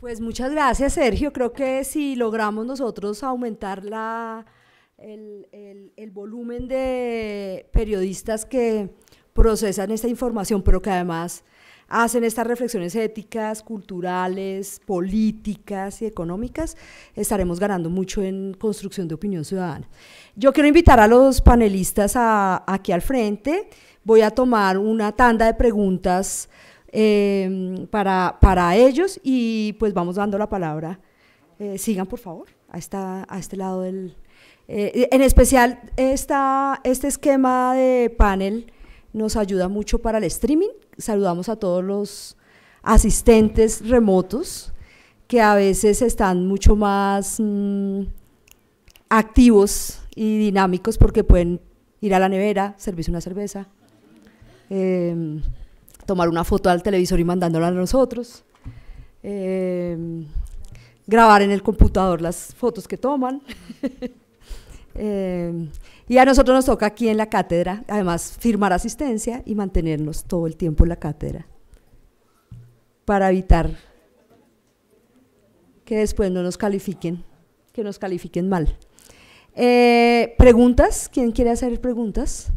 Pues muchas gracias, Sergio. Creo que si logramos nosotros aumentar la, el, volumen de periodistas que procesan esta información, pero que además hacen estas reflexiones éticas, culturales, políticas y económicas, estaremos ganando mucho en construcción de opinión ciudadana. Yo quiero invitar a los panelistas aquí al frente. Voy a tomar una tanda de preguntas Em, para, para, ellos y pues vamos dando la palabra. Eh, sigan, por favor, a, esta, a este lado del... Eh, en especial, esta, este esquema de panel nos ayuda mucho para el streaming. Saludamos a todos los asistentes remotos que a veces están mucho más mm, activos y dinámicos porque pueden ir a la nevera, servirse una cerveza, em, tomar una foto al televisor y mandándola a nosotros, em, grabar en el computador las fotos que toman. Em, y a nosotros nos toca aquí en la cátedra, además, firmar asistencia y mantenernos todo el tiempo en la cátedra para evitar que después no nos califiquen, que nos califiquen mal. Eh, ¿Preguntas? ¿Quién quiere hacer preguntas?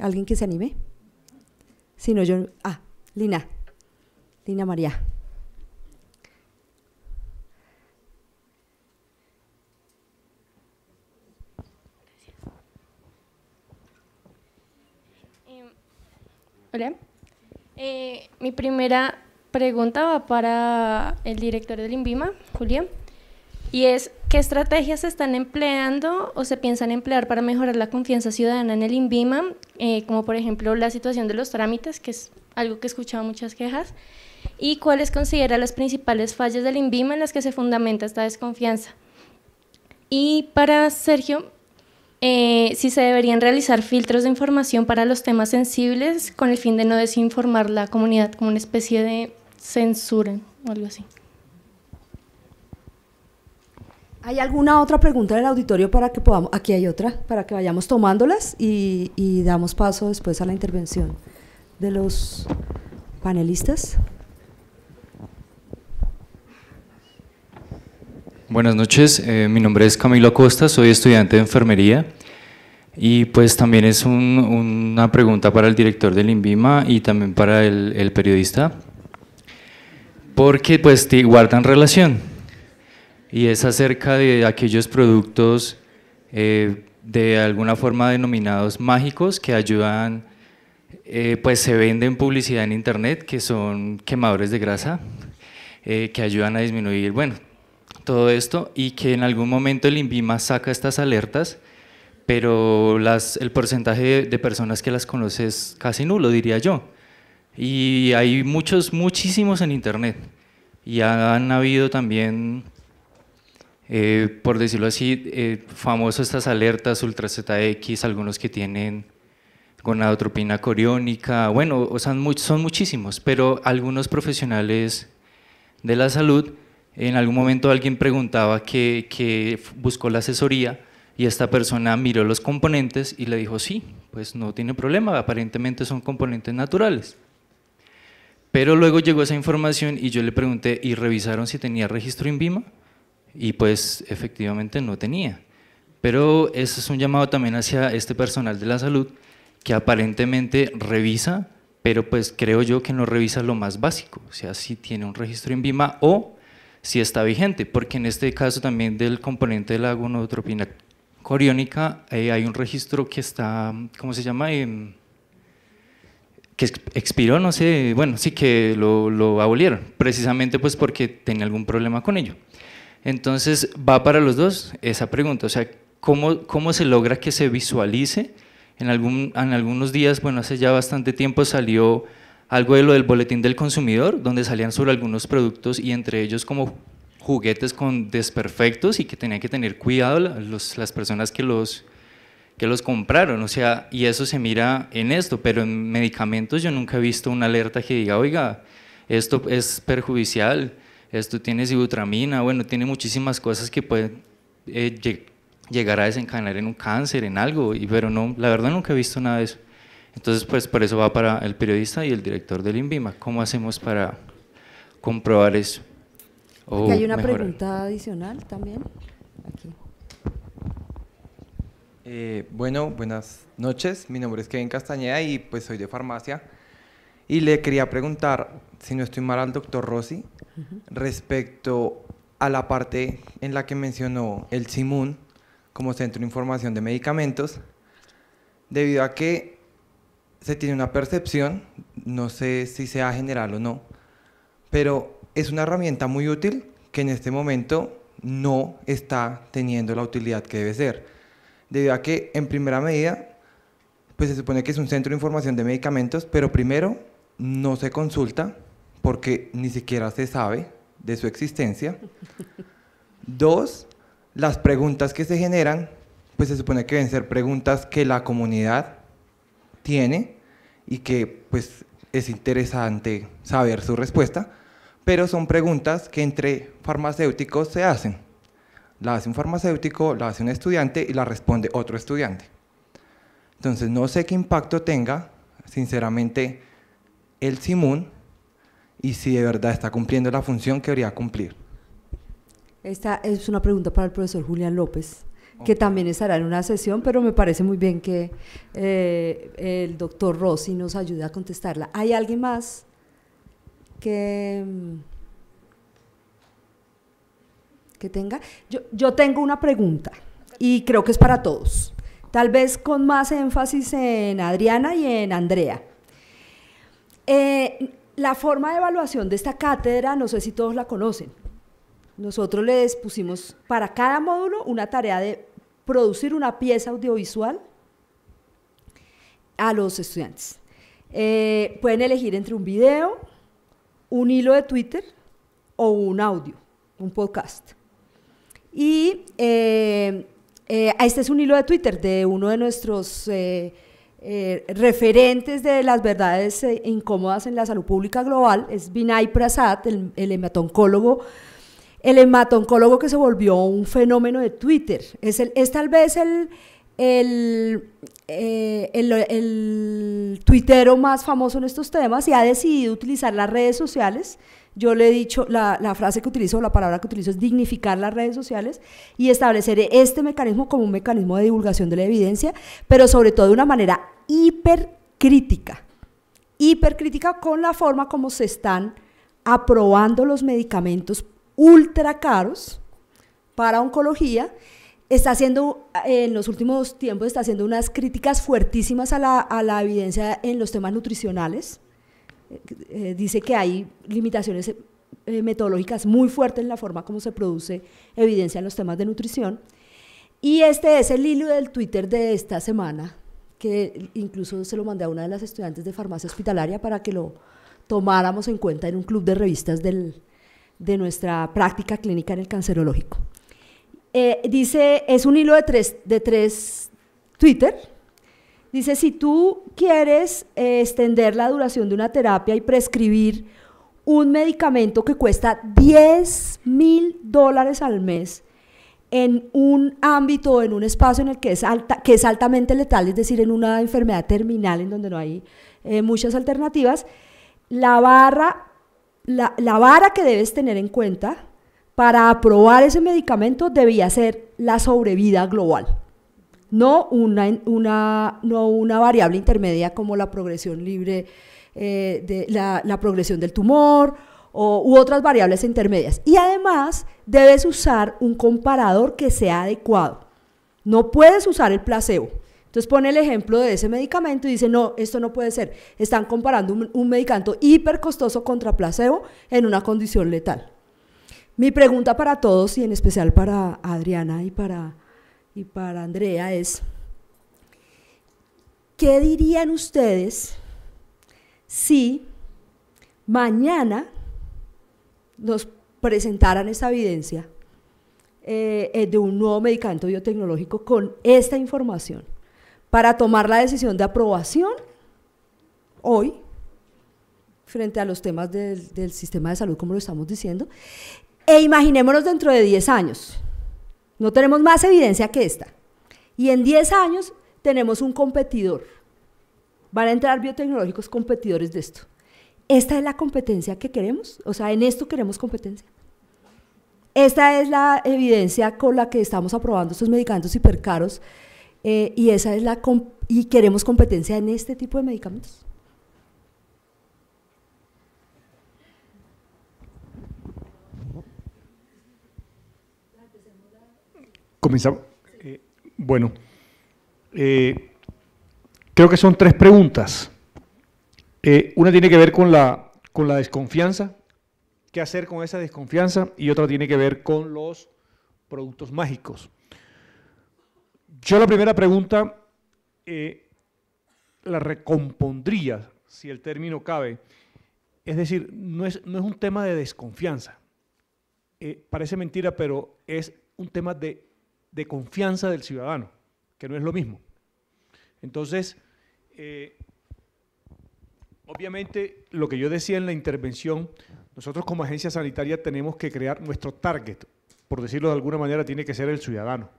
¿Alguien que se anime? Si no, yo... Ah, Lina. Lina María. Em, hola. Eh, mi primera pregunta va para el director del INVIMA, Julián, y es ¿Qué estrategias se están empleando o se piensan emplear para mejorar la confianza ciudadana en el INVIMA? Eh, como por ejemplo la situación de los trámites, que es algo que he escuchado muchas quejas. ¿Y cuáles considera las principales fallas del INVIMA en las que se fundamenta esta desconfianza? Y para Sergio, eh, si se deberían realizar filtros de información para los temas sensibles con el fin de no desinformar la comunidad como una especie de censura o algo así. ¿Hay alguna otra pregunta en el auditorio para que podamos, aquí hay otra, para que vayamos tomándolas y, y damos paso después a la intervención de los panelistas? Buenas noches, eh, mi nombre es Camilo Acosta, soy estudiante de enfermería y pues también es una pregunta para el director del INVIMA y también para el periodista, porque pues te guardan relación y es acerca de aquellos productos eh, de alguna forma denominados mágicos que ayudan, eh, pues se venden publicidad en internet que son quemadores de grasa, eh, que ayudan a disminuir, bueno, todo esto y que en algún momento el INVIMA saca estas alertas, pero el porcentaje de, de personas que las conoce es casi nulo, diría yo. Y hay muchos, muchísimos en internet. Y han habido también eh, por decirlo así, eh, famosos estas alertas ultra ZX, algunos que tienen gonadotropina coriónica, bueno, o sea, son muchísimos, pero algunos profesionales de la salud, en algún momento alguien preguntaba que, que buscó la asesoría y esta persona miró los componentes y le dijo, sí, pues no tiene problema, aparentemente son componentes naturales. Pero luego llegó esa información y yo le pregunté, ¿y revisaron si tenía registro vima y pues efectivamente no tenía. Pero eso es un llamado también hacia este personal de la salud que aparentemente revisa, pero pues creo yo que no revisa lo más básico, o sea, si tiene un registro en VIMA o si está vigente, porque en este caso también del componente de la gonotropina coriónica eh, hay un registro que está, ¿cómo se llama? Em, que expiró, no sé, bueno, sí que lo, lo abolieron, precisamente pues porque tenía algún problema con ello. Entonces, va para los dos esa pregunta, o sea, ¿cómo, se logra que se visualice? En, algún, en algunos días, bueno, hace ya bastante tiempo salió algo de lo del boletín del consumidor, donde salían sobre algunos productos y entre ellos como juguetes con desperfectos y que tenían que tener cuidado las personas que los, que los compraron, o sea, y eso se mira en esto, pero en medicamentos yo nunca he visto una alerta que diga, oiga, esto es perjudicial, esto tiene sibutramina, bueno, tiene muchísimas cosas que pueden eh, llegar a desencadenar en un cáncer, en algo, y, pero no, la verdad nunca he visto nada de eso. Entonces, pues por eso va para el periodista y el director del INVIMA. ¿Cómo hacemos para comprobar eso? hay una pregunta adicional también. Aquí. Eh, bueno, buenas noches. Mi nombre es Kevin Castañeda y pues soy de farmacia. Y le quería preguntar, si no estoy mal al doctor Rossi, respecto a la parte en la que mencionó el Simun como centro de información de medicamentos, debido a que se tiene una percepción, no sé si sea general o no, pero es una herramienta muy útil que en este momento no está teniendo la utilidad que debe ser, debido a que en primera medida, pues se supone que es un centro de información de medicamentos, pero primero no se consulta porque ni siquiera se sabe de su existencia. Dos, las preguntas que se generan, pues se supone que deben ser preguntas que la comunidad tiene y que pues es interesante saber su respuesta, pero son preguntas que entre farmacéuticos se hacen. La hace un farmacéutico, la hace un estudiante y la responde otro estudiante. Entonces no sé qué impacto tenga, sinceramente, el Simón y si de verdad está cumpliendo la función que debería cumplir. Esta es una pregunta para el profesor Julián López, que también estará en una sesión, pero me parece muy bien que eh, el doctor Rossi nos ayude a contestarla. ¿Hay alguien más que, mm, que tenga? Yo, tengo una pregunta y creo que es para todos, tal vez con más énfasis en Adriana y en Andrea. Eh, la forma de evaluación de esta cátedra, no sé si todos la conocen. Nosotros les pusimos para cada módulo una tarea de producir una pieza audiovisual a los estudiantes. Eh, pueden elegir entre un video, un hilo de Twitter o un audio, un podcast. Y eh, eh, este es un hilo de Twitter de uno de nuestros eh, referentes de las verdades eh, incómodas en la salud pública global, es Vinay Prasad, el, hematoncólogo, el hematoncólogo que se volvió un fenómeno de Twitter. Es, tal vez el, eh, el, el tuitero más famoso en estos temas y ha decidido utilizar las redes sociales yo le he dicho, la, frase que utilizo, la palabra que utilizo es dignificar las redes sociales y establecer este mecanismo como un mecanismo de divulgación de la evidencia, pero sobre todo de una manera hipercrítica. Hipercrítica con la forma como se están aprobando los medicamentos ultra caros para oncología está haciendo, en los últimos tiempos, está haciendo unas críticas fuertísimas a la, evidencia en los temas nutricionales. Eh, eh, dice que hay limitaciones eh, metodológicas muy fuertes en la forma como se produce evidencia en los temas de nutrición. Y este es el hilo del Twitter de esta semana, que incluso se lo mandé a una de las estudiantes de farmacia hospitalaria para que lo tomáramos en cuenta en un club de revistas del, de nuestra práctica clínica en el cancerológico. dice, es un hilo de de tres Twitter, Dice, si tú quieres eh, extender la duración de una terapia y prescribir un medicamento que cuesta 10 mil dólares al mes en un ámbito, en un espacio en el que es, alta, que es altamente letal, es decir, en una enfermedad terminal en donde no hay eh, muchas alternativas, la barra, la vara que debes tener en cuenta para aprobar ese medicamento debía ser la sobrevida global no una, una variable intermedia como la progresión libre, eh, de la, progresión del tumor u otras variables intermedias. Y además debes usar un comparador que sea adecuado. No puedes usar el placebo. Entonces pone el ejemplo de ese medicamento y dice, no, esto no puede ser. Están comparando un, un medicamento hipercostoso contra placebo en una condición letal. Mi pregunta para todos y en especial para Adriana y para y para Andrea es, ¿qué dirían ustedes si mañana nos presentaran esta evidencia eh, eh, de un nuevo medicamento biotecnológico con esta información para tomar la decisión de aprobación hoy frente a los temas del, del sistema de salud como lo estamos diciendo e imaginémonos dentro de 10 años no tenemos más evidencia que esta. Y en 10 años tenemos un competidor. Van a entrar biotecnológicos competidores de esto. ¿Esta es la competencia que queremos? O sea, en esto queremos competencia. Esta es la evidencia con la que estamos aprobando estos medicamentos hipercaros eh, y esa es la y queremos competencia en este tipo de medicamentos. Comenzamos. Eh, bueno, eh, creo que son tres preguntas. Eh, una tiene que ver con la, con la desconfianza, qué hacer con esa desconfianza, y otra tiene que ver con los productos mágicos. Yo la primera pregunta la recompondría, si el término cabe. Es decir, no es, no es un tema de desconfianza. parece mentira, pero es un tema de de confianza del ciudadano, que no es lo mismo. Entonces, eh, obviamente, lo que yo decía en la intervención, nosotros como agencia sanitaria tenemos que crear nuestro target, por decirlo de alguna manera, tiene que ser el ciudadano.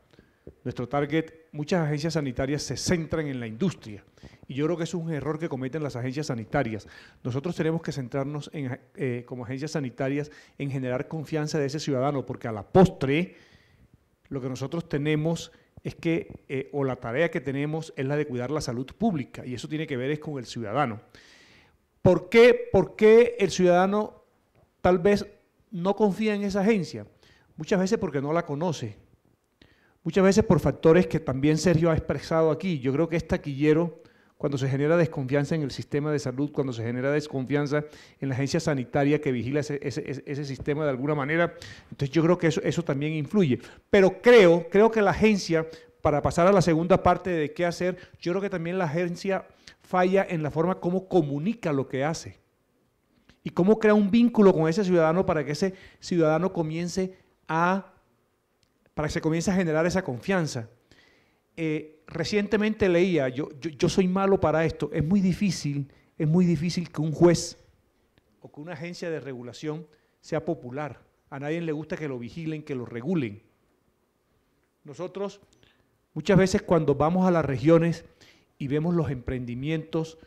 Nuestro target, muchas agencias sanitarias se centran en la industria y yo creo que es un error que cometen las agencias sanitarias. Nosotros tenemos que centrarnos en, eh, como agencias sanitarias en generar confianza de ese ciudadano porque a la postre lo que nosotros tenemos es que, eh, o la tarea que tenemos es la de cuidar la salud pública, y eso tiene que ver es con el ciudadano. ¿Por qué, ¿Por el ciudadano tal vez no confía en esa agencia? Muchas veces porque no la conoce, muchas veces por factores que también Sergio ha expresado aquí. Yo creo que este taquillero cuando se genera desconfianza en el sistema de salud, cuando se genera desconfianza en la agencia sanitaria que vigila ese, sistema de alguna manera. Entonces yo creo que eso, también influye. Pero creo, creo que la agencia, para pasar a la segunda parte de qué hacer, yo creo que también la agencia falla en la forma como comunica lo que hace y cómo crea un vínculo con ese ciudadano para que ese ciudadano comience a, para que se comience a generar esa confianza. Eh, recientemente leía, yo, yo soy malo para esto, es muy difícil, es muy difícil que un juez o que una agencia de regulación sea popular. A nadie le gusta que lo vigilen, que lo regulen. Nosotros muchas veces cuando vamos a las regiones y vemos los emprendimientos,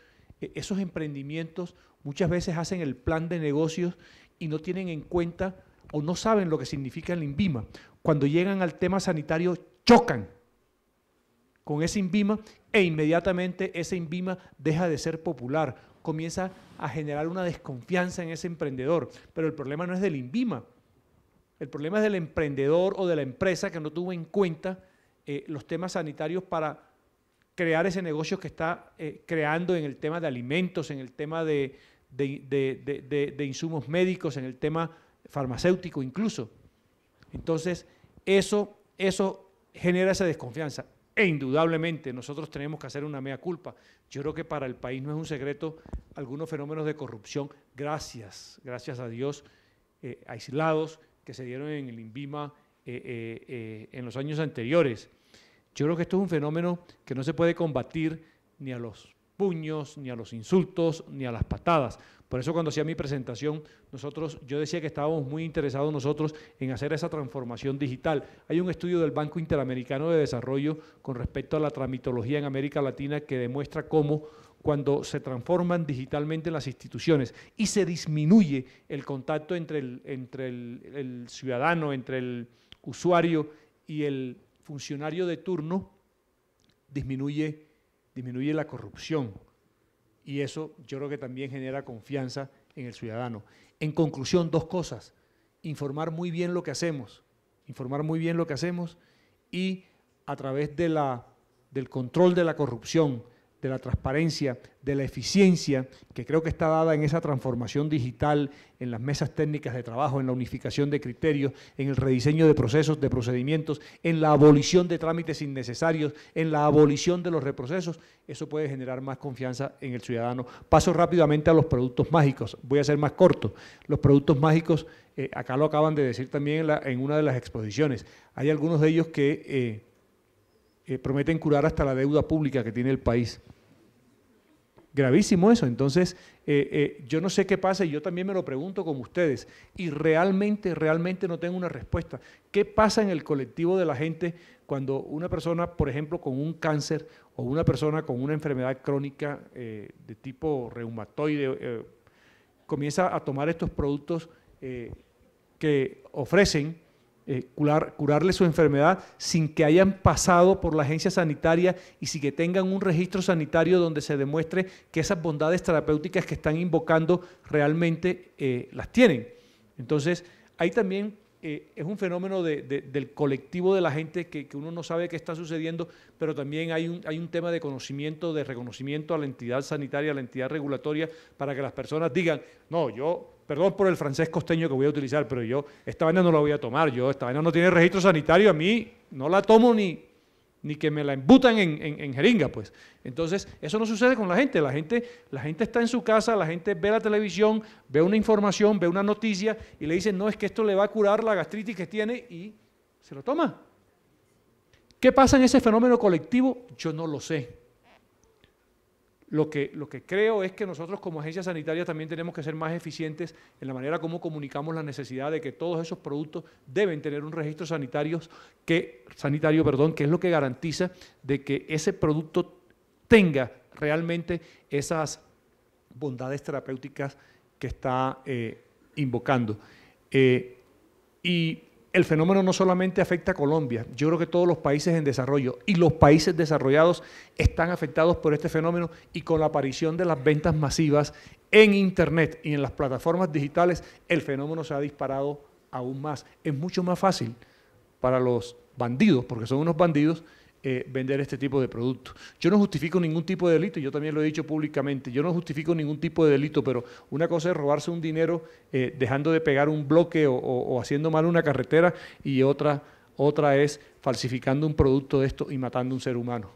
e, esos emprendimientos muchas veces hacen el plan de negocios y no tienen en cuenta o no saben lo que significa el INVIMA. Cuando llegan al tema sanitario, chocan con ese INVIMA e inmediatamente ese INVIMA deja de ser popular, comienza a generar una desconfianza en ese emprendedor. Pero el problema no es del INVIMA, el problema es del emprendedor o de la empresa que no tuvo en cuenta eh, los temas sanitarios para crear ese negocio que está eh, creando en el tema de alimentos, en el tema de, de insumos médicos, en el tema farmacéutico incluso. Entonces, eso, eso genera esa desconfianza. E indudablemente nosotros tenemos que hacer una mea culpa. Yo creo que para el país no es un secreto algunos fenómenos de corrupción, gracias, gracias a Dios, eh, aislados que se dieron en el INVIMA eh, eh, en los años anteriores. Yo creo que esto es un fenómeno que no se puede combatir ni a los puños, ni a los insultos, ni a las patadas. Por eso cuando hacía mi presentación, nosotros, yo decía que estábamos muy interesados nosotros en hacer esa transformación digital. Hay un estudio del Banco Interamericano de Desarrollo con respecto a la tramitología en América Latina que demuestra cómo cuando se transforman digitalmente las instituciones y se disminuye el contacto entre el, entre el, el ciudadano, entre el usuario y el funcionario de turno, disminuye disminuye la corrupción y eso yo creo que también genera confianza en el ciudadano. En conclusión, dos cosas. Informar muy bien lo que hacemos, informar muy bien lo que hacemos y a través de la, del control de la corrupción, de la transparencia, de la eficiencia, que creo que está dada en esa transformación digital, en las mesas técnicas de trabajo, en la unificación de criterios, en el rediseño de procesos, de procedimientos, en la abolición de trámites innecesarios, en la abolición de los reprocesos, eso puede generar más confianza en el ciudadano. Paso rápidamente a los productos mágicos, voy a ser más corto. Los productos mágicos, eh, acá lo acaban de decir también en, una de las exposiciones, hay algunos de ellos que... Eh, eh, prometen curar hasta la deuda pública que tiene el país. Gravísimo eso. Entonces, eh, eh, yo no sé qué pasa y yo también me lo pregunto como ustedes. Y realmente, realmente no tengo una respuesta. ¿Qué pasa en el colectivo de la gente cuando una persona, por ejemplo, con un cáncer o una persona con una enfermedad crónica eh, de tipo reumatoide comienza a tomar estos productos que ofrecen eh, curarle su enfermedad sin que hayan pasado por la agencia sanitaria y sin que tengan un registro sanitario donde se demuestre que esas bondades terapéuticas que están invocando realmente eh, las tienen. Entonces, ahí también eh, es un fenómeno del colectivo de la gente que, que, uno no sabe qué está sucediendo, pero también hay un, hay un tema de conocimiento, de reconocimiento a la entidad sanitaria, a la entidad regulatoria, para que las personas digan, no, yo Perdón por el francés costeño que voy a utilizar, pero yo esta vaina no la voy a tomar. Yo esta vaina no tiene registro sanitario, a mí no la tomo ni, ni que me la embutan en, jeringa, pues. Entonces, eso no sucede con la gente. la gente. La gente está en su casa, la gente ve la televisión, ve una información, ve una noticia y le dicen, no, es que esto le va a curar la gastritis que tiene y se lo toma. ¿Qué pasa en ese fenómeno colectivo? Yo no lo sé. Lo que, lo que creo es que nosotros como agencia sanitaria también tenemos que ser más eficientes en la manera como comunicamos la necesidad de que todos esos productos deben tener un registro sanitario, que, sanitario perdón, que es lo que garantiza de que ese producto tenga realmente esas bondades terapéuticas que está eh, invocando. Eh, y el fenómeno no solamente afecta a Colombia, yo creo que todos los países en desarrollo y los países desarrollados están afectados por este fenómeno y con la aparición de las ventas masivas en Internet y en las plataformas digitales, el fenómeno se ha disparado aún más. Es mucho más fácil para los bandidos, porque son unos bandidos, eh, vender este tipo de productos. Yo no justifico ningún tipo de delito, yo también lo he dicho públicamente, yo no justifico ningún tipo de delito, pero una cosa es robarse un dinero eh, dejando de pegar un bloque o, haciendo mal una carretera y otra, otra es falsificando un producto de esto y matando a un ser humano.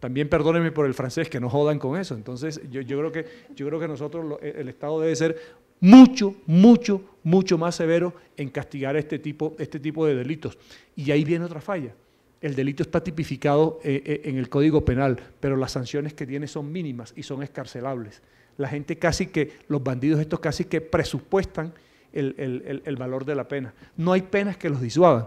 También perdónenme por el francés, que no jodan con eso. Entonces, yo, creo, que, yo creo que nosotros, eh, el Estado debe ser mucho, mucho, mucho más severo en castigar este tipo, este tipo de delitos. Y ahí viene otra falla el delito está tipificado eh, eh, en el Código Penal, pero las sanciones que tiene son mínimas y son escarcelables. La gente casi que, los bandidos estos casi que presupuestan el, valor de la pena. No hay penas que los disuadan.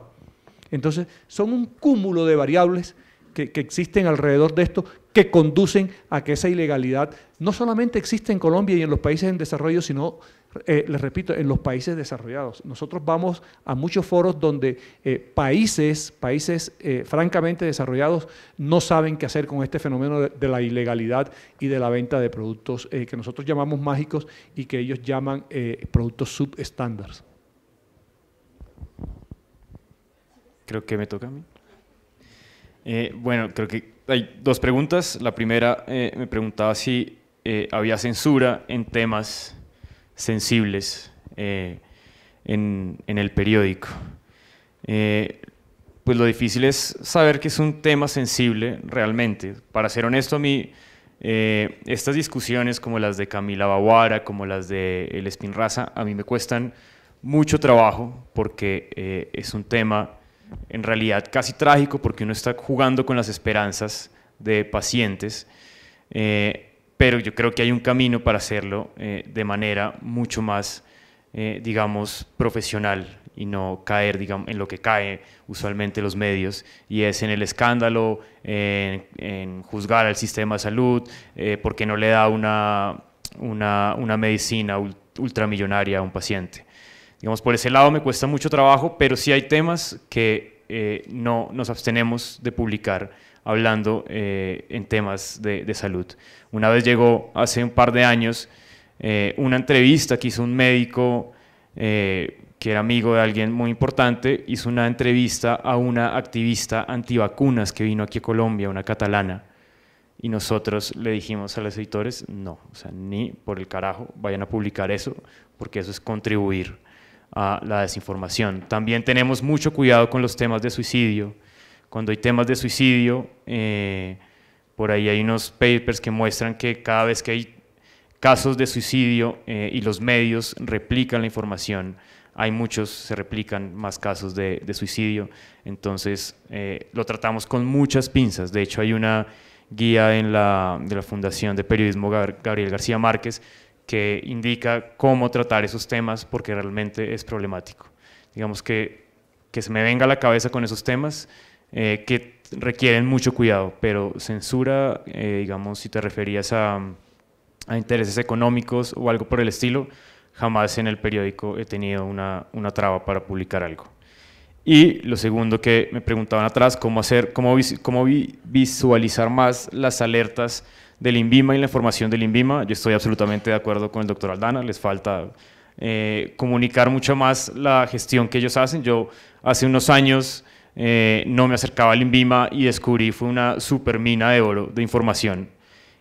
Entonces, son un cúmulo de variables que, que, existen alrededor de esto que conducen a que esa ilegalidad no solamente existe en Colombia y en los países en desarrollo, sino eh, les repito, en los países desarrollados. Nosotros vamos a muchos foros donde eh, países, países eh, francamente desarrollados, no saben qué hacer con este fenómeno de, la ilegalidad y de la venta de productos que nosotros llamamos mágicos y que ellos llaman productos subestándares. Creo que me toca a mí. bueno, creo que hay dos preguntas. La primera me preguntaba si había censura en temas sensibles eh, en, el periódico. Eh, pues lo difícil es saber que es un tema sensible realmente. Para ser honesto, a mí eh, estas discusiones como las de Camila Baguara, como las de El Spinraza, a mí me cuestan mucho trabajo porque es un tema en realidad casi trágico porque uno está jugando con las esperanzas de pacientes pero yo creo que hay un camino para hacerlo eh, de manera mucho más, eh, digamos, profesional y no caer digamos, en lo que cae usualmente los medios, y es en el escándalo, en, juzgar al sistema de salud, eh, porque no le da una, una, una medicina ultramillonaria a un paciente. Digamos, por ese lado me cuesta mucho trabajo, pero sí hay temas que no nos abstenemos de publicar hablando eh, en temas de, salud. Una vez llegó hace un par de años eh, una entrevista que hizo un médico eh, que era amigo de alguien muy importante, hizo una entrevista a una activista antivacunas que vino aquí a Colombia, una catalana. Y nosotros le dijimos a los editores, no, o sea, ni por el carajo vayan a publicar eso, porque eso es contribuir a la desinformación. También tenemos mucho cuidado con los temas de suicidio cuando hay temas de suicidio, eh, por ahí hay unos papers que muestran que cada vez que hay casos de suicidio eh, y los medios replican la información, hay muchos, se replican más casos de, suicidio, entonces eh, lo tratamos con muchas pinzas. De hecho, hay una guía en la, de la Fundación de Periodismo Gabriel García Márquez que indica cómo tratar esos temas porque realmente es problemático. Digamos que, que se me venga a la cabeza con esos temas eh, que requieren mucho cuidado, pero censura, eh, digamos, si te referías a, intereses económicos o algo por el estilo, jamás en el periódico he tenido una, una traba para publicar algo. Y lo segundo que me preguntaban atrás, cómo hacer, cómo, cómo visualizar más las alertas del INVIMA y la información del INVIMA. Yo estoy absolutamente de acuerdo con el doctor Aldana, les falta eh, comunicar mucho más la gestión que ellos hacen. Yo hace unos años eh, no me acercaba al INVIMA y descubrí fue una super mina de oro de información.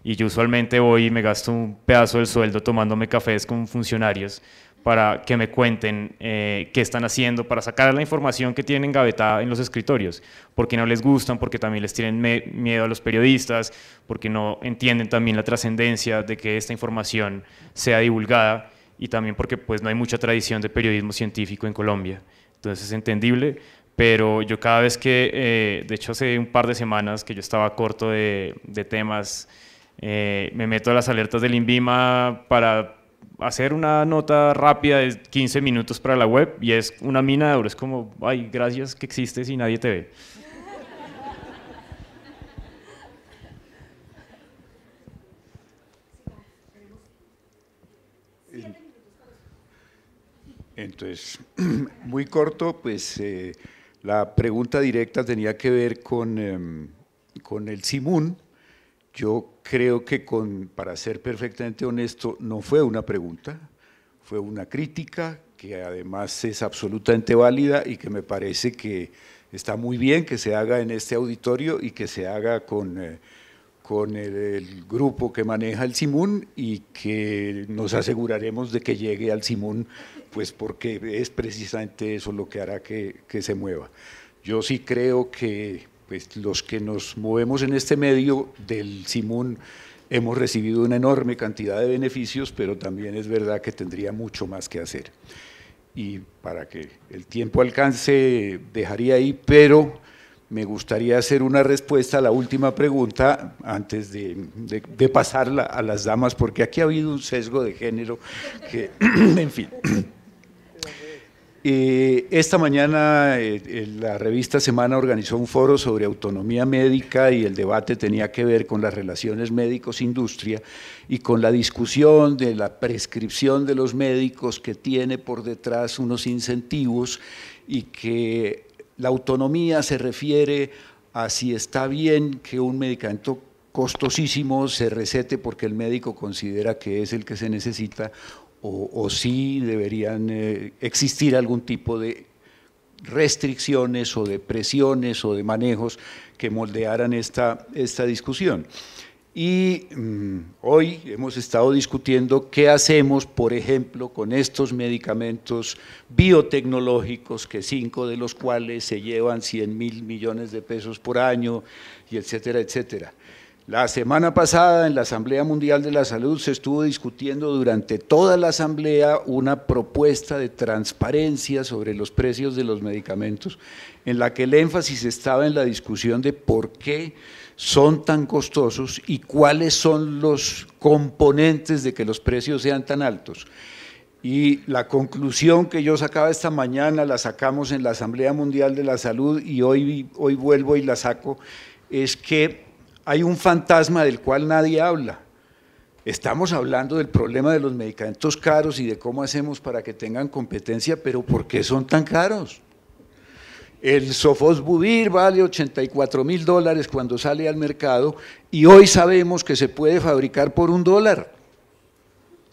Y yo usualmente voy y me gasto un pedazo del sueldo tomándome cafés con funcionarios para que me cuenten eh, qué están haciendo, para sacar la información que tienen gavetada en los escritorios, porque no les gustan, porque también les tienen miedo a los periodistas, porque no entienden también la trascendencia de que esta información sea divulgada y también porque pues no hay mucha tradición de periodismo científico en Colombia. Entonces es entendible, pero yo cada vez que, eh, de hecho hace un par de semanas que yo estaba corto de, temas, eh, me meto a las alertas del INVIMA para hacer una nota rápida de 15 minutos para la web y es una mina de oro, es como, ay, gracias que existes y nadie te ve. Entonces, muy corto, pues... Eh, la pregunta directa tenía que ver con, em, el Simón. Yo creo que, con, para ser perfectamente honesto, no fue una pregunta, fue una crítica que además es absolutamente válida y que me parece que está muy bien que se haga en este auditorio y que se haga con... Eh, con el, grupo que maneja el Simón y que nos aseguraremos de que llegue al Simón, pues porque es precisamente eso lo que hará que, se mueva. Yo sí creo que pues, los que nos movemos en este medio del Simón hemos recibido una enorme cantidad de beneficios, pero también es verdad que tendría mucho más que hacer. Y para que el tiempo alcance, dejaría ahí, pero me gustaría hacer una respuesta a la última pregunta antes de, pasarla a las damas, porque aquí ha habido un sesgo de género que, en fin. Eh, esta mañana eh, eh, la revista Semana organizó un foro sobre autonomía médica y el debate tenía que ver con las relaciones médicos-industria y con la discusión de la prescripción de los médicos que tiene por detrás unos incentivos y que la autonomía se refiere a si está bien que un medicamento costosísimo se recete porque el médico considera que es el que se necesita o, si deberían eh, existir algún tipo de restricciones o de presiones o de manejos que moldearan esta, esta discusión. Y mm, hoy hemos estado discutiendo qué hacemos, por ejemplo, con estos medicamentos biotecnológicos, que cinco de los cuales se llevan 100 mil millones de pesos por año, y etcétera, etcétera. La semana pasada en la Asamblea Mundial de la Salud se estuvo discutiendo durante toda la asamblea una propuesta de transparencia sobre los precios de los medicamentos, en la que el énfasis estaba en la discusión de por qué son tan costosos y cuáles son los componentes de que los precios sean tan altos. Y la conclusión que yo sacaba esta mañana la sacamos en la Asamblea Mundial de la Salud y hoy, hoy vuelvo y la saco, es que hay un fantasma del cual nadie habla. Estamos hablando del problema de los medicamentos caros y de cómo hacemos para que tengan competencia, pero ¿por qué son tan caros? El budir vale 84 mil dólares cuando sale al mercado y hoy sabemos que se puede fabricar por un dólar.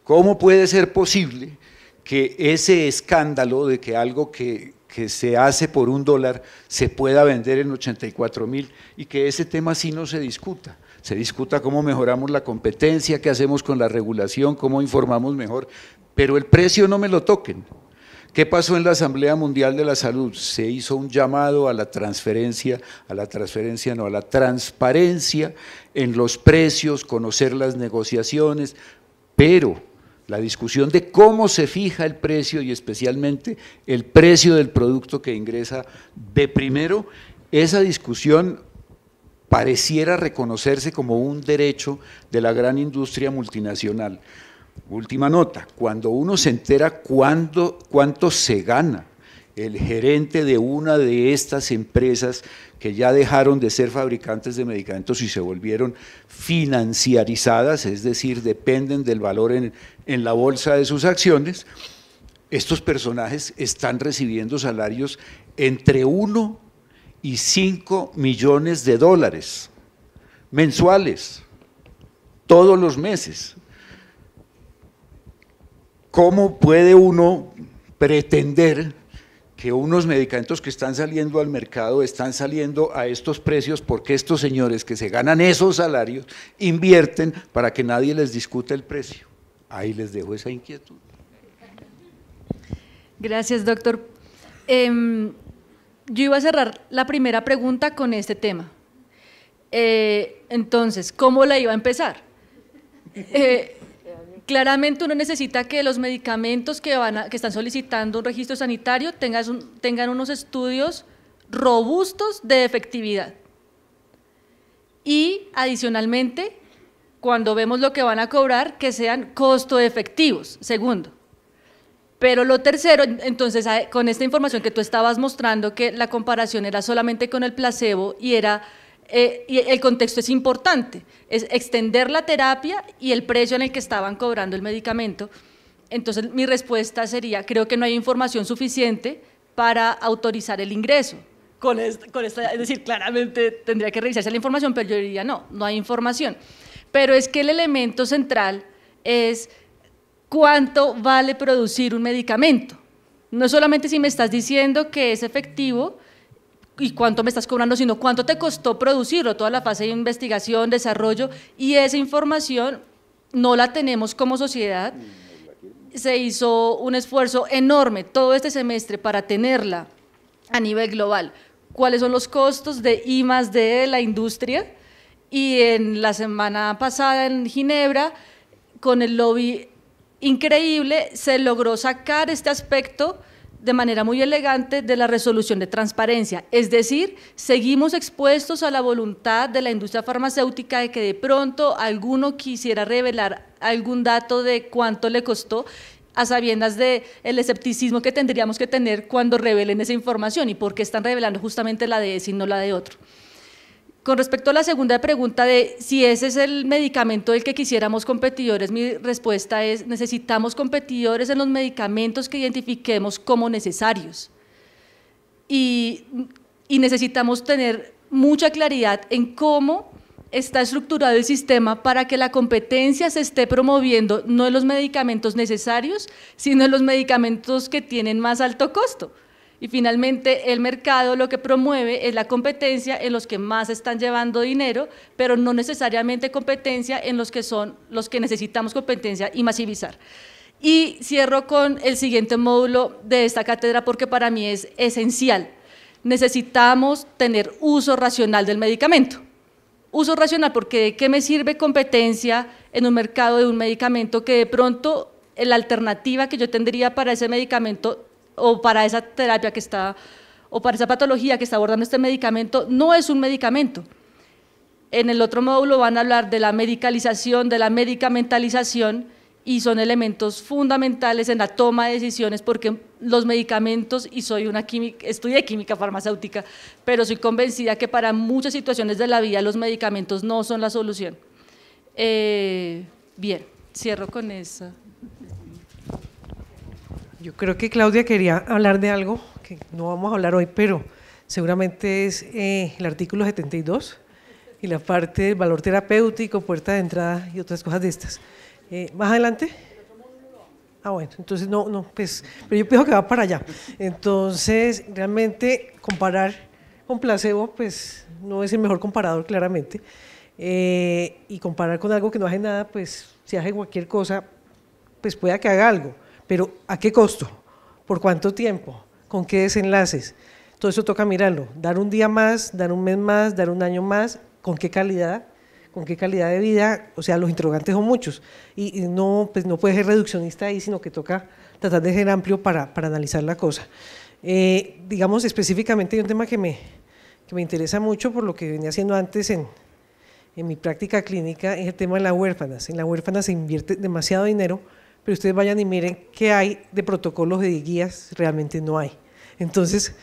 ¿Cómo puede ser posible que ese escándalo de que algo que, que se hace por un dólar se pueda vender en 84 mil y que ese tema así no se discuta? Se discuta cómo mejoramos la competencia, qué hacemos con la regulación, cómo informamos mejor, pero el precio no me lo toquen. ¿Qué pasó en la Asamblea Mundial de la Salud? Se hizo un llamado a la transferencia, a la transferencia no, a la transparencia en los precios, conocer las negociaciones, pero la discusión de cómo se fija el precio y especialmente el precio del producto que ingresa de primero, esa discusión pareciera reconocerse como un derecho de la gran industria multinacional. Última nota, cuando uno se entera cuánto, cuánto se gana el gerente de una de estas empresas que ya dejaron de ser fabricantes de medicamentos y se volvieron financiarizadas, es decir, dependen del valor en, en la bolsa de sus acciones, estos personajes están recibiendo salarios entre 1 y 5 millones de dólares mensuales, todos los meses. ¿Cómo puede uno pretender que unos medicamentos que están saliendo al mercado están saliendo a estos precios porque estos señores que se ganan esos salarios invierten para que nadie les discute el precio. Ahí les dejo esa inquietud. Gracias, doctor. Em, yo iba a cerrar la primera pregunta con este tema. Eh, entonces, ¿cómo la iba a empezar? Eh, Claramente uno necesita que los medicamentos que, van que están solicitando un registro sanitario tengan unos estudios robustos de efectividad. Y adicionalmente, cuando vemos lo que van a cobrar, que sean costo efectivos, segundo. Pero lo tercero, entonces, con esta información que tú estabas mostrando, que la comparación era solamente con el placebo y era eh, y el contexto es importante, es extender la terapia y el precio en el que estaban cobrando el medicamento. Entonces mi respuesta sería, creo que no hay información suficiente para autorizar el ingreso. es decir, claramente tendría que revisarse la información, pero yo diría, no, no hay información. Pero es que el elemento central es cuánto vale producir un medicamento. No solamente si me estás diciendo que es efectivo, y cuánto me estás cobrando, sino cuánto te costó producirlo, toda la fase de investigación, desarrollo, y esa información no la tenemos como sociedad. Se hizo un esfuerzo enorme todo este semestre para tenerla a nivel global. ¿Cuáles son los costos de I más D de la industria? Y en la semana pasada en Ginebra, con el lobby increíble, se logró sacar este aspecto de manera muy elegante de la resolución de transparencia. Es decir, seguimos expuestos a la voluntad de la industria farmacéutica de que de pronto alguno quisiera revelar algún dato de cuánto le costó a sabiendas del escepticismo que tendríamos que tener cuando revelen esa información y por qué están revelando justamente la de ese y no la de otro. Con respecto a la segunda pregunta de si ese es el medicamento del que quisiéramos competidores, mi respuesta es necesitamos competidores en los medicamentos que identifiquemos como necesarios. Y, y necesitamos tener mucha claridad en cómo está estructurado el sistema para que la competencia se esté promoviendo no en los medicamentos necesarios, sino en los medicamentos que tienen más alto costo. Y finalmente, el mercado lo que promueve es la competencia en los que más están llevando dinero, pero no necesariamente competencia en los que son los que necesitamos competencia y masivizar. Y cierro con el siguiente módulo de esta cátedra porque para mí es esencial. Necesitamos tener uso racional del medicamento. Uso racional porque ¿de qué me sirve competencia en un mercado de un medicamento que de pronto la alternativa que yo tendría para ese medicamento o para esa terapia que está, o para esa patología que está abordando este medicamento, no es un medicamento. En el otro módulo van a hablar de la medicalización, de la medicamentalización, y son elementos fundamentales en la toma de decisiones porque los medicamentos, y soy una química, estudié química farmacéutica, pero soy convencida que para muchas situaciones de la vida los medicamentos no son la solución. Eh, bien, cierro con eso. Yo creo que Claudia quería hablar de algo que no vamos a hablar hoy, pero seguramente es eh, el artículo 72 y la parte del valor terapéutico, puerta de entrada y otras cosas de estas. Eh, más adelante. Ah, bueno, entonces no, no, pues, pero yo pienso que va para allá. Entonces, realmente comparar con placebo, pues no es el mejor comparador, claramente. Eh, y comparar con algo que no hace nada, pues si hace cualquier cosa, pues pueda que haga algo. Pero ¿a qué costo? ¿Por cuánto tiempo? ¿Con qué desenlaces? Todo eso toca mirarlo. Dar un día más, dar un mes más, dar un año más, ¿con qué calidad? ¿Con qué calidad de vida? O sea, los interrogantes son muchos. Y, no, pues no puede ser reduccionista ahí, sino que toca tratar de ser amplio para, analizar la cosa. Eh, digamos específicamente hay un tema que me, interesa mucho por lo que venía haciendo antes en, mi práctica clínica, es el tema de las huérfanas. En las huérfanas se invierte demasiado dinero pero ustedes vayan y miren qué hay de protocolos de guías, realmente no hay. Entonces,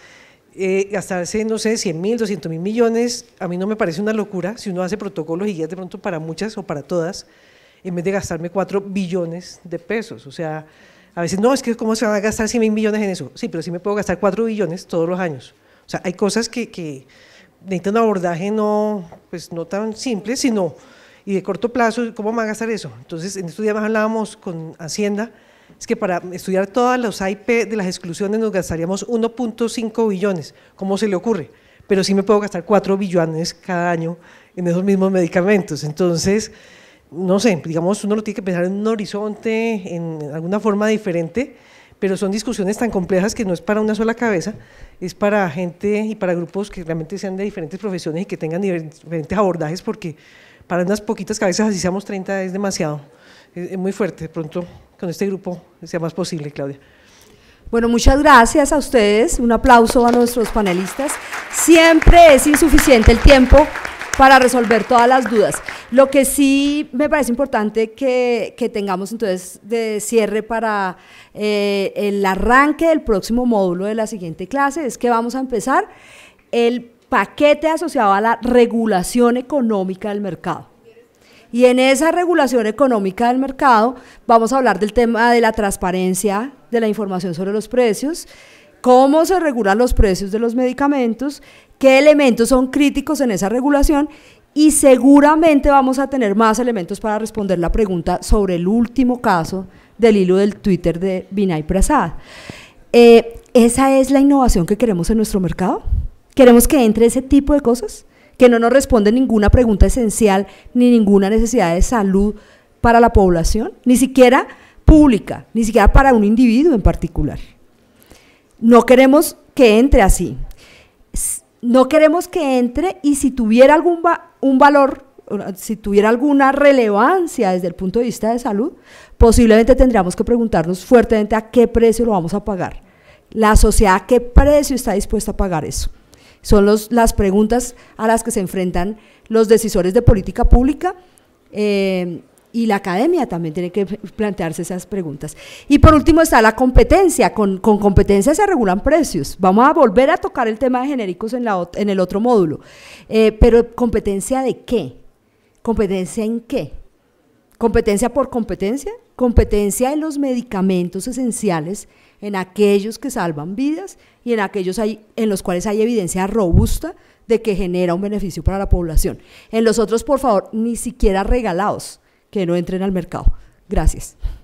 gastarse, eh, no sé, 100 mil, 200 mil millones, a mí no me parece una locura si uno hace protocolos y guías de pronto para muchas o para todas, en vez de gastarme 4 billones de pesos. O sea, a veces, no, es que cómo se van a gastar 100 mil millones en eso. Sí, pero sí me puedo gastar 4 billones todos los años. O sea, hay cosas que, necesitan un abordaje no, pues, no tan simple, sino y de corto plazo, ¿cómo van a gastar eso? Entonces, en estos días más hablábamos con Hacienda, es que para estudiar todas las IP de las exclusiones nos gastaríamos 1.5 billones, ¿cómo se le ocurre? Pero sí me puedo gastar 4 billones cada año en esos mismos medicamentos. Entonces, no sé, digamos, uno lo tiene que pensar en un horizonte, en alguna forma diferente, pero son discusiones tan complejas que no es para una sola cabeza, es para gente y para grupos que realmente sean de diferentes profesiones y que tengan diferentes abordajes, porque para unas poquitas cabezas, así seamos 30, es demasiado. Es, muy fuerte. De pronto, con este grupo, sea más posible, Claudia. Bueno, muchas gracias a ustedes. Un aplauso a nuestros panelistas. Siempre es insuficiente el tiempo para resolver todas las dudas. Lo que sí me parece importante que, tengamos entonces de cierre para eh, el arranque del próximo módulo de la siguiente clase es que vamos a empezar el paquete asociado a la regulación económica del mercado. Y en esa regulación económica del mercado vamos a hablar del tema de la transparencia de la información sobre los precios, cómo se regulan los precios de los medicamentos, qué elementos son críticos en esa regulación y seguramente vamos a tener más elementos para responder la pregunta sobre el último caso del hilo del Twitter de Binay Prasad. Eh, ¿Esa es la innovación que queremos en nuestro mercado? ¿Queremos que entre ese tipo de cosas? Que no nos responde ninguna pregunta esencial ni ninguna necesidad de salud para la población, ni siquiera pública, ni siquiera para un individuo en particular. No queremos que entre así. No queremos que entre y si tuviera algún un valor, si tuviera alguna relevancia desde el punto de vista de salud, posiblemente tendríamos que preguntarnos fuertemente a qué precio lo vamos a pagar. La sociedad a qué precio está dispuesta a pagar eso son las preguntas a las que se enfrentan los decisores de política pública. Eh, y la academia también tiene que plantearse esas preguntas. Y por último está la competencia. Con, competencia se regulan precios. Vamos a volver a tocar el tema de genéricos en, el otro módulo. Eh, pero competencia de qué? ¿Competencia en qué? ¿Competencia por competencia? ¿Competencia en los medicamentos esenciales? en aquellos que salvan vidas y en aquellos en los cuales hay evidencia robusta de que genera un beneficio para la población. En los otros, por favor, ni siquiera regalados, que no entren al mercado. Gracias.